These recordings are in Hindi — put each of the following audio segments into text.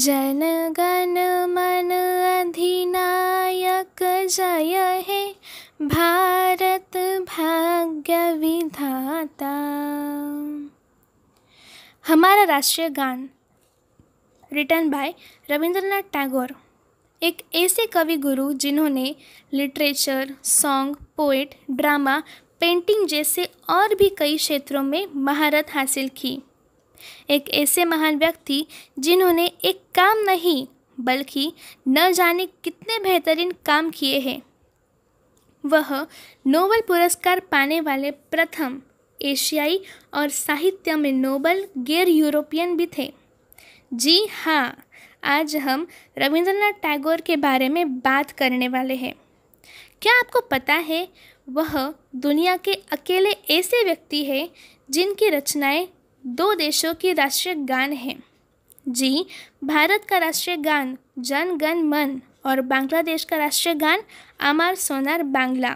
जन गण मन अधिनायक जय हे भारत भाग्य विधाता हमारा राष्ट्रीय गान रिटर्न बाय रविंद्रनाथ टैगोर एक ऐसे कवि गुरु जिन्होंने literature song poet drama painting जैसे और भी कई क्षेत्रों में महारत हासिल की एक ऐसे महान व्यक्ति जिन्होंने एक काम नहीं बल्कि न जाने कितने बेहतरीन काम किए हैं वह नोबल पुरस्कार पाने वाले प्रथम एशियाई और साहित्य में नोबल गैर यूरोपियन भी थे जी हाँ आज हम रविंद्रनाथ टैगोर के बारे में बात करने वाले हैं क्या आपको पता है वह दुनिया के अकेले ऐसे व्यक्ति हैं जिनकी रचनाएं दो देशों के राष्ट्रीय गान हैं जी भारत का राष्ट्रीय गान जन गण मन और बांग्लादेश का राष्ट्रीय गान अमर सोनार बांग्ला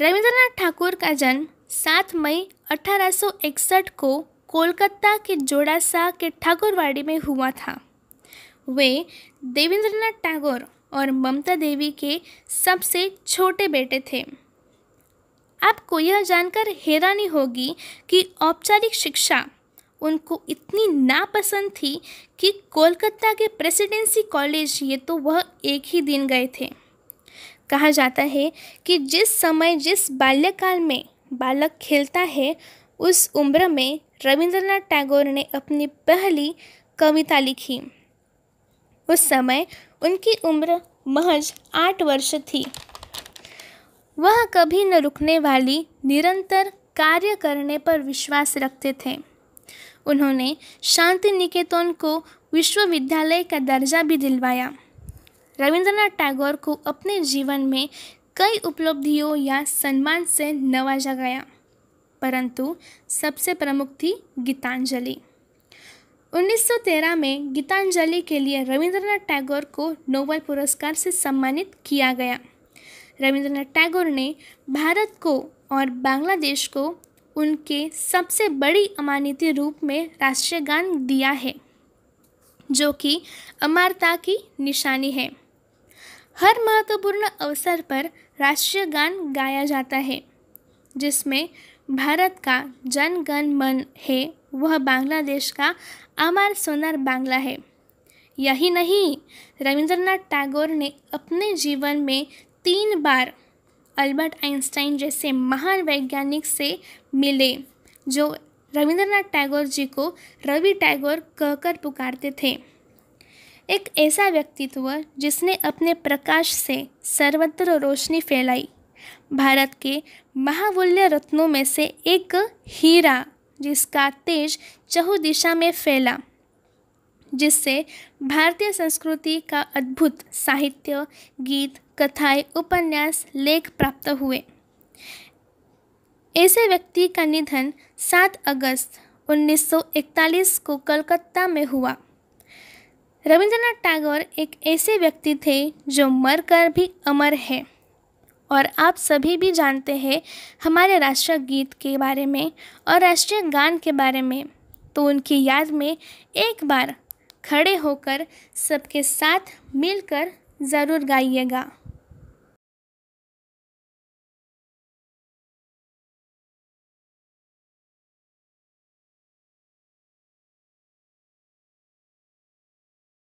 रविंद्रनाथ ठाकुर का जन्म 7 मई 1861 को कोलकाता के जोड़ासा के ठाकुरवाड़ी में हुआ था वे देवेंद्रनाथ टैगोर और ममता देवी के सबसे छोटे बेटे थे आपको यह जानकर हैरानी होगी कि औपचारिक शिक्षा उनको इतनी नापसंद थी कि कोलकाता के प्रेसिडेंसी कॉलेज ये तो वह एक ही दिन गए थे कहा जाता है कि जिस समय जिस बाल्यकाल में बालक खेलता है उस उम्र में रविंद्रनाथ टैगोर ने अपनी पहली कविता लिखी उस समय उनकी उम्र महज आठ वर्ष थी वह कभी न रुकने वाली निरंतर कार्य करने पर विश्वास रखते थे उन्होंने शांति निकेतन को विश्वविद्यालय का दर्जा भी दिलवाया रविंद्रनाथ टैगोर को अपने जीवन में कई उपलब्धियों या सम्मान से नवाजा गया परंतु सबसे प्रमुख थी गीतांजलि 1913 में गीतांजलि के लिए रविंद्रनाथ टैगोर को नोबेल पुरस्कार से सम्मानित किया गया रविंद्रनाथ टैगोर ने भारत को और बांग्लादेश को उनके सबसे बड़ी अमानती रूप में राष्ट्रीय गान दिया है जो कि अमरता की निशानी है हर महत्वपूर्ण अवसर पर राष्ट्रीय गान गाया जाता है जिसमें भारत का जन गण मन है वह बांग्लादेश का अमर सोनार बांग्ला है यही नहीं रविंद्रनाथ टैगोर ने अपने जीवन में तीन बार अल्बर्ट आइंस्टाइन जैसे महान वैज्ञानिक से मिले जो रविंद्रनाथ टैगोर जी को रवि टैगोर कहकर पुकारते थे एक ऐसा व्यक्तित्व जिसने अपने प्रकाश से सर्वत्र रोशनी फैलाई भारत के महावल्य रत्नों में से एक हीरा जिसका तेज चहु दिशा में फैला जिससे भारतीय संस्कृति का अद्भुत साहित्य गीत कथाएं उपन्यास लेख प्राप्त हुए ऐसे व्यक्ति का निधन 7 अगस्त 1941 को कलकत्ता में हुआ रविंद्रनाथ टैगोर एक ऐसे व्यक्ति थे जो मर कर भी अमर है और आप सभी भी जानते हैं हमारे राष्ट्रीय गीत के बारे में और राष्ट्रीय गान के बारे में तो उनकी याद में एक बार खड़े होकर सबके साथ मिलकर ज़रूर गाइएगा